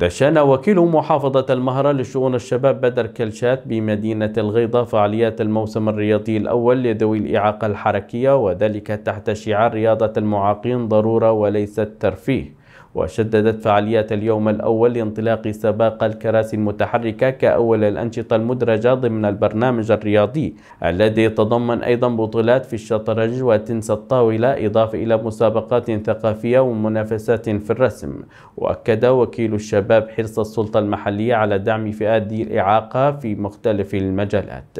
دشن وكيل محافظة المهرة لشؤون الشباب بدر كلشات بمدينة الغيضة فعاليات الموسم الرياضي الأول لذوي الإعاقة الحركية وذلك تحت شعار رياضة المعاقين ضرورة وليست ترفيه وشددت فعاليات اليوم الأول لانطلاق سباق الكراسي المتحركة كأول الأنشطة المدرجة ضمن البرنامج الرياضي الذي يتضمن أيضا بطولات في الشطرنج وتنس الطاولة إضافة إلى مسابقات ثقافية ومنافسات في الرسم وأكد وكيل الشباب حرص السلطة المحلية على دعم فئات ذي الإعاقة في مختلف المجالات